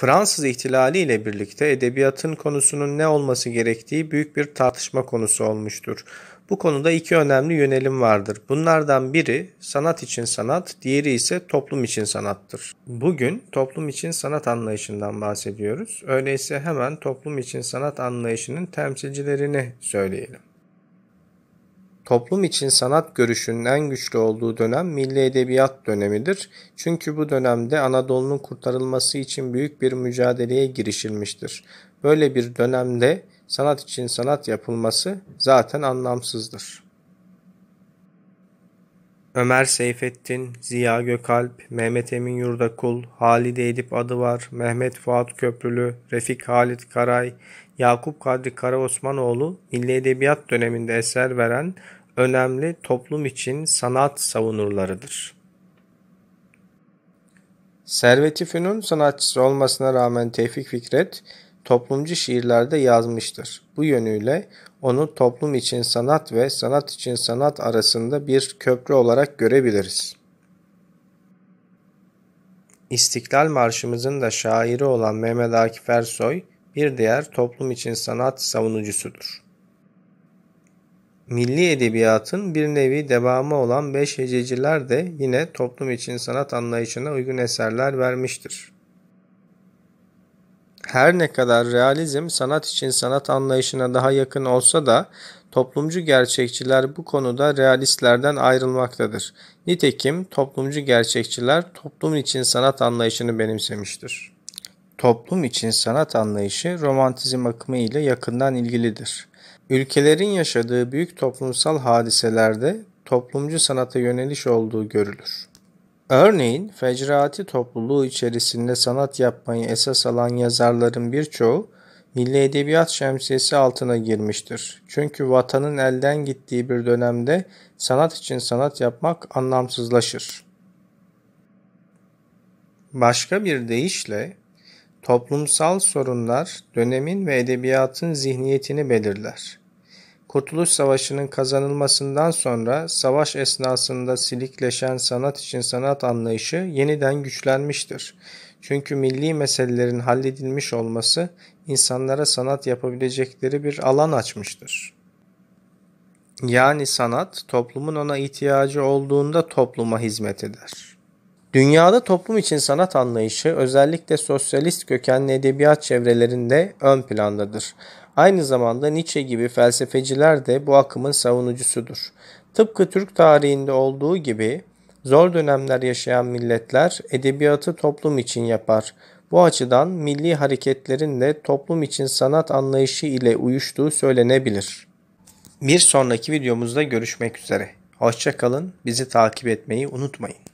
Fransız ihtilali ile birlikte edebiyatın konusunun ne olması gerektiği büyük bir tartışma konusu olmuştur. Bu konuda iki önemli yönelim vardır. Bunlardan biri sanat için sanat, diğeri ise toplum için sanattır. Bugün toplum için sanat anlayışından bahsediyoruz. Öyleyse hemen toplum için sanat anlayışının temsilcilerini söyleyelim. Toplum için sanat görüşünün en güçlü olduğu dönem milli edebiyat dönemidir. Çünkü bu dönemde Anadolu'nun kurtarılması için büyük bir mücadeleye girişilmiştir. Böyle bir dönemde sanat için sanat yapılması zaten anlamsızdır. Ömer Seyfettin, Ziya Gökalp, Mehmet Emin Yurdakul, Halide Edip Adıvar, Mehmet Fuat Köprülü, Refik Halit Karay, Yakup Kadri Karaosmanoğlu milli edebiyat döneminde eser veren önemli toplum için sanat savunurlarıdır. servet Fünun sanatçısı olmasına rağmen Tevfik Fikret toplumcu şiirlerde yazmıştır. Bu yönüyle onu toplum için sanat ve sanat için sanat arasında bir köprü olarak görebiliriz. İstiklal Marşımızın da şairi olan Mehmet Akif Ersoy bir diğer toplum için sanat savunucusudur milli edebiyatın bir nevi devamı olan Beş Hececiler de yine toplum için sanat anlayışına uygun eserler vermiştir. Her ne kadar realizm sanat için sanat anlayışına daha yakın olsa da toplumcu gerçekçiler bu konuda realistlerden ayrılmaktadır. Nitekim toplumcu gerçekçiler toplum için sanat anlayışını benimsemiştir toplum için sanat anlayışı romantizm akımı ile yakından ilgilidir. Ülkelerin yaşadığı büyük toplumsal hadiselerde toplumcu sanata yöneliş olduğu görülür. Örneğin fecraati topluluğu içerisinde sanat yapmayı esas alan yazarların birçoğu milli edebiyat şemsiyesi altına girmiştir. Çünkü vatanın elden gittiği bir dönemde sanat için sanat yapmak anlamsızlaşır. Başka bir deyişle Toplumsal sorunlar dönemin ve edebiyatın zihniyetini belirler. Kurtuluş Savaşı'nın kazanılmasından sonra savaş esnasında silikleşen sanat için sanat anlayışı yeniden güçlenmiştir. Çünkü milli meselelerin halledilmiş olması insanlara sanat yapabilecekleri bir alan açmıştır. Yani sanat toplumun ona ihtiyacı olduğunda topluma hizmet eder. Dünyada toplum için sanat anlayışı özellikle sosyalist kökenli edebiyat çevrelerinde ön plandadır. Aynı zamanda Nietzsche gibi felsefeciler de bu akımın savunucusudur. Tıpkı Türk tarihinde olduğu gibi zor dönemler yaşayan milletler edebiyatı toplum için yapar. Bu açıdan milli hareketlerin de toplum için sanat anlayışı ile uyuştuğu söylenebilir. Bir sonraki videomuzda görüşmek üzere. Hoşçakalın, bizi takip etmeyi unutmayın.